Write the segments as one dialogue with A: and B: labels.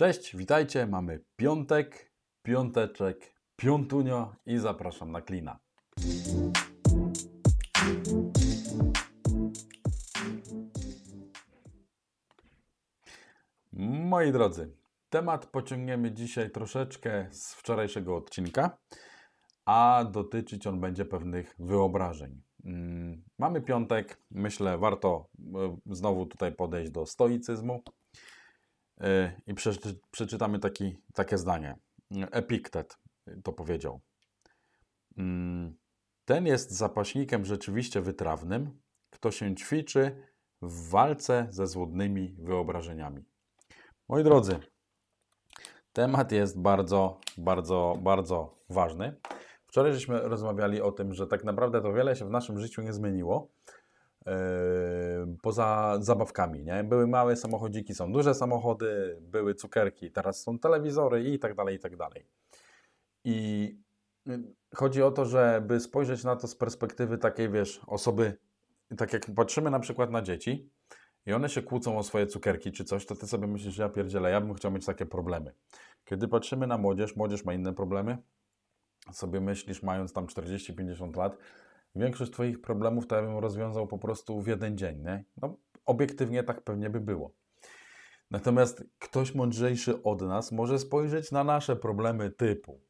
A: Cześć, witajcie, mamy piątek, piąteczek, piątunio i zapraszam na klina. Moi drodzy, temat pociągniemy dzisiaj troszeczkę z wczorajszego odcinka, a dotyczyć on będzie pewnych wyobrażeń. Mm, mamy piątek, myślę, warto e, znowu tutaj podejść do stoicyzmu Y, i przeczytamy taki, takie zdanie. Epiktet to powiedział. Mm, ten jest zapaśnikiem rzeczywiście wytrawnym, kto się ćwiczy w walce ze złudnymi wyobrażeniami. Moi drodzy, temat jest bardzo, bardzo, bardzo ważny. Wczoraj żeśmy rozmawiali o tym, że tak naprawdę to wiele się w naszym życiu nie zmieniło poza zabawkami. Nie? Były małe samochodziki, są duże samochody, były cukierki, teraz są telewizory i tak dalej, i tak dalej. I chodzi o to, żeby spojrzeć na to z perspektywy takiej, wiesz, osoby, tak jak patrzymy na przykład na dzieci i one się kłócą o swoje cukierki czy coś, to ty sobie myślisz, że ja pierdzielę, ja bym chciał mieć takie problemy. Kiedy patrzymy na młodzież, młodzież ma inne problemy, sobie myślisz, mając tam 40-50 lat, większość Twoich problemów to ja bym rozwiązał po prostu w jeden dzień. Nie? No, obiektywnie tak pewnie by było. Natomiast ktoś mądrzejszy od nas może spojrzeć na nasze problemy typu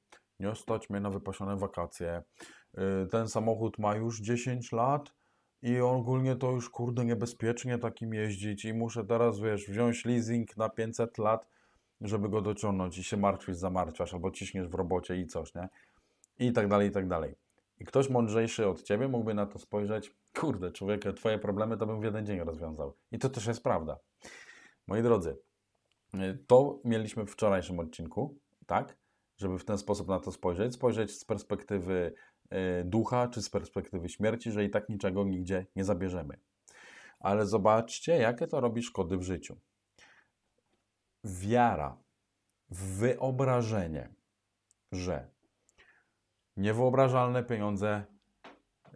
A: nie stać mnie na wypasione wakacje, y, ten samochód ma już 10 lat i ogólnie to już kurde niebezpiecznie takim jeździć i muszę teraz, wiesz, wziąć leasing na 500 lat, żeby go dociągnąć i się martwisz, zamartwiasz albo ciśniesz w robocie i coś, nie? I tak dalej, i tak dalej. I ktoś mądrzejszy od ciebie mógłby na to spojrzeć, kurde, człowieku, twoje problemy to bym w jeden dzień rozwiązał. I to też jest prawda. Moi drodzy, y, to mieliśmy w wczorajszym odcinku, tak? Żeby w ten sposób na to spojrzeć, spojrzeć z perspektywy y, ducha czy z perspektywy śmierci, że i tak niczego nigdzie nie zabierzemy. Ale zobaczcie, jakie to robi szkody w życiu. Wiara, wyobrażenie, że niewyobrażalne pieniądze y,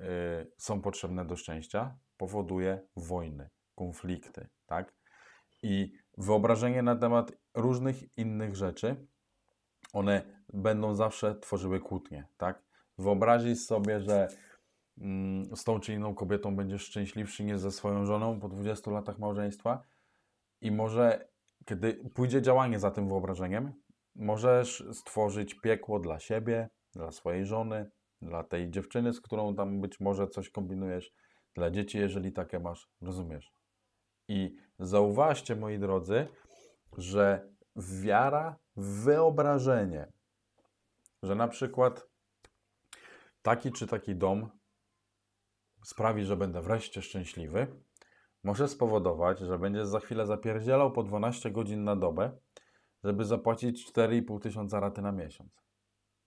A: są potrzebne do szczęścia, powoduje wojny, konflikty, tak? I wyobrażenie na temat różnych innych rzeczy, one będą zawsze tworzyły kłótnie, tak? Wyobrazić sobie, że mm, z tą czy inną kobietą będziesz szczęśliwszy niż ze swoją żoną po 20 latach małżeństwa i może, kiedy pójdzie działanie za tym wyobrażeniem, możesz stworzyć piekło dla siebie, dla swojej żony, dla tej dziewczyny, z którą tam być może coś kombinujesz, dla dzieci, jeżeli takie masz, rozumiesz. I zauważcie, moi drodzy, że wiara w wyobrażenie, że na przykład taki czy taki dom sprawi, że będę wreszcie szczęśliwy, może spowodować, że będziesz za chwilę zapierdzielał po 12 godzin na dobę, żeby zapłacić 4,5 tysiąca raty na miesiąc.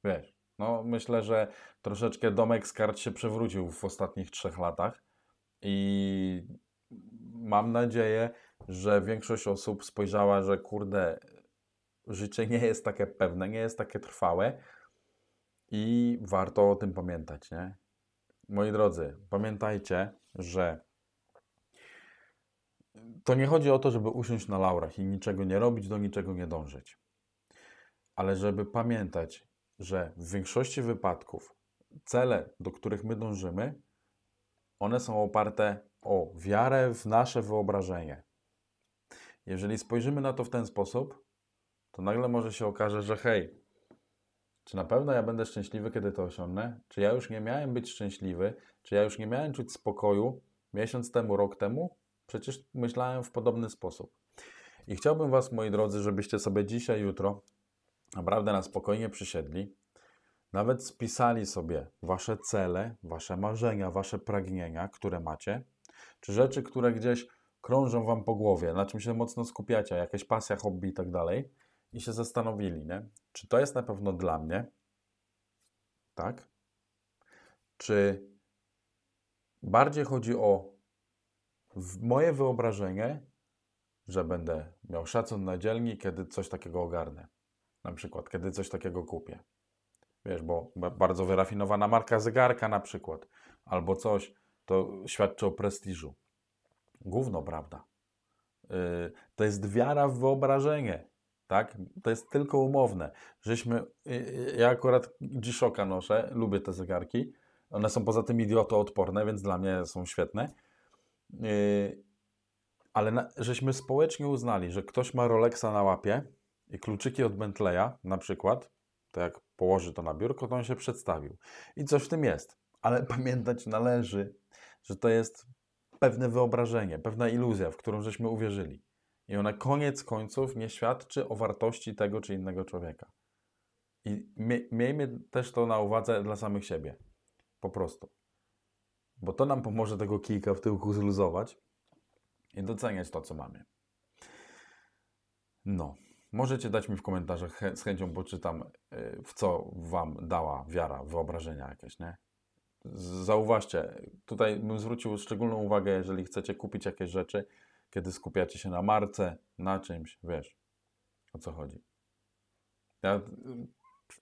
A: Wiesz, no, myślę, że troszeczkę domek z kart się przewrócił w ostatnich trzech latach i mam nadzieję, że większość osób spojrzała, że kurde, życie nie jest takie pewne, nie jest takie trwałe i warto o tym pamiętać, nie? Moi drodzy, pamiętajcie, że to nie chodzi o to, żeby usiąść na laurach i niczego nie robić, do niczego nie dążyć, ale żeby pamiętać, że w większości wypadków cele, do których my dążymy, one są oparte o wiarę w nasze wyobrażenie. Jeżeli spojrzymy na to w ten sposób, to nagle może się okaże, że hej, czy na pewno ja będę szczęśliwy, kiedy to osiągnę? Czy ja już nie miałem być szczęśliwy? Czy ja już nie miałem czuć spokoju miesiąc temu, rok temu? Przecież myślałem w podobny sposób. I chciałbym Was, moi drodzy, żebyście sobie dzisiaj, jutro naprawdę na spokojnie przysiedli, nawet spisali sobie wasze cele, wasze marzenia, wasze pragnienia, które macie, czy rzeczy, które gdzieś krążą wam po głowie, na czym się mocno skupiacie, jakieś pasja, hobby i tak dalej, i się zastanowili, nie? czy to jest na pewno dla mnie, tak? Czy bardziej chodzi o moje wyobrażenie, że będę miał szacun na dzielni, kiedy coś takiego ogarnę na przykład, kiedy coś takiego kupię. Wiesz, bo bardzo wyrafinowana marka zegarka na przykład, albo coś, to świadczy o prestiżu. Główno prawda. Yy, to jest wiara w wyobrażenie, tak? To jest tylko umowne. Żeśmy, yy, ja akurat G-Shocka noszę, lubię te zegarki, one są poza tym idiotoodporne, więc dla mnie są świetne. Yy, ale na, żeśmy społecznie uznali, że ktoś ma Rolexa na łapie, i kluczyki od Bentleya na przykład, to jak położy to na biurko, to on się przedstawił. I coś w tym jest. Ale pamiętać należy, że to jest pewne wyobrażenie, pewna iluzja, w którą żeśmy uwierzyli. I ona koniec końców nie świadczy o wartości tego czy innego człowieka. I miejmy też to na uwadze dla samych siebie. Po prostu. Bo to nam pomoże tego kijka w tyłku zluzować i doceniać to, co mamy. No. Możecie dać mi w komentarzach, z chęcią poczytam, e, w co Wam dała wiara, wyobrażenia jakieś, nie? Zauważcie, tutaj bym zwrócił szczególną uwagę, jeżeli chcecie kupić jakieś rzeczy, kiedy skupiacie się na marce, na czymś, wiesz, o co chodzi. Ja e,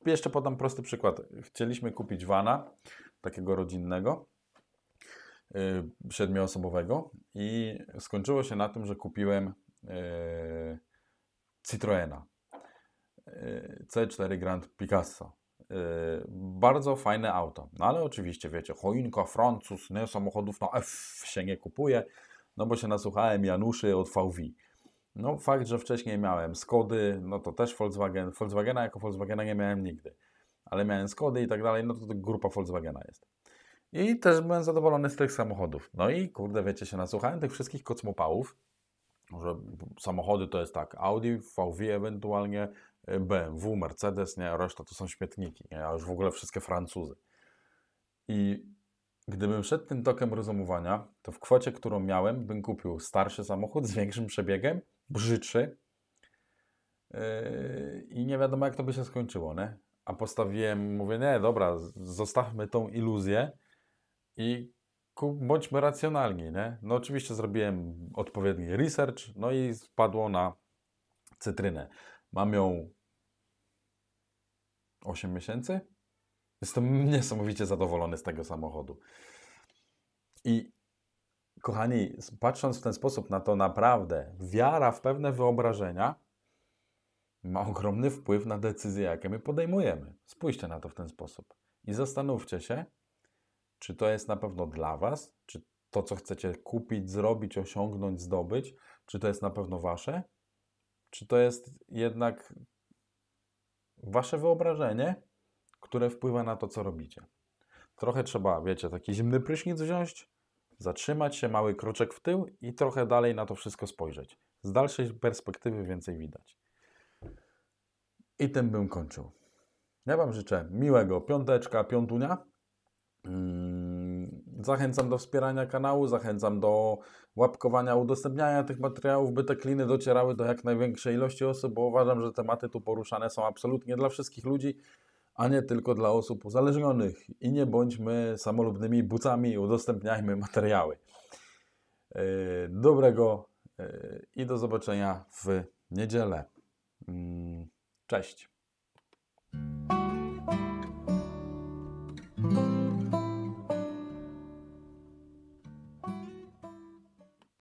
A: jeszcze podam prosty przykład. Chcieliśmy kupić vana, takiego rodzinnego, e, siedmioosobowego i skończyło się na tym, że kupiłem... Yy, Citroena, e, C4 Grand Picasso. E, bardzo fajne auto, no ale oczywiście wiecie, choinka, Francuz, nie, no, samochodów na no, F się nie kupuje, no bo się nasłuchałem Januszy od VW. No fakt, że wcześniej miałem Skody, no to też Volkswagen, Volkswagena jako Volkswagena nie miałem nigdy, ale miałem Skody i tak dalej, no to, to grupa Volkswagena jest. I też byłem zadowolony z tych samochodów. No i kurde, wiecie, się nasłuchałem tych wszystkich kocmopałów, może samochody to jest tak, Audi, VW ewentualnie, y, BMW, Mercedes, nie, reszta to są śmietniki, nie, a już w ogóle wszystkie Francuzy. I gdybym szedł tym tokiem rozumowania, to w kwocie, którą miałem, bym kupił starszy samochód z większym przebiegiem, brzydszy y, i nie wiadomo jak to by się skończyło, nie? A postawiłem, mówię, nie, dobra, zostawmy tą iluzję i bądźmy racjonalni, nie? No oczywiście zrobiłem odpowiedni research, no i spadło na cytrynę. Mam ją 8 miesięcy. Jestem niesamowicie zadowolony z tego samochodu. I kochani, patrząc w ten sposób na to, naprawdę wiara w pewne wyobrażenia ma ogromny wpływ na decyzje, jakie my podejmujemy. Spójrzcie na to w ten sposób i zastanówcie się, czy to jest na pewno dla Was? Czy to, co chcecie kupić, zrobić, osiągnąć, zdobyć, czy to jest na pewno Wasze? Czy to jest jednak Wasze wyobrażenie, które wpływa na to, co robicie? Trochę trzeba, wiecie, taki zimny prysznic wziąć, zatrzymać się, mały kroczek w tył i trochę dalej na to wszystko spojrzeć. Z dalszej perspektywy więcej widać. I tym bym kończył. Ja Wam życzę miłego piąteczka, piątunia. Mm, zachęcam do wspierania kanału, zachęcam do łapkowania, udostępniania tych materiałów, by te kliny docierały do jak największej ilości osób, bo uważam, że tematy tu poruszane są absolutnie dla wszystkich ludzi, a nie tylko dla osób uzależnionych. I nie bądźmy samolubnymi bucami, udostępniajmy materiały. E, dobrego e, i do zobaczenia w niedzielę. Mm, cześć.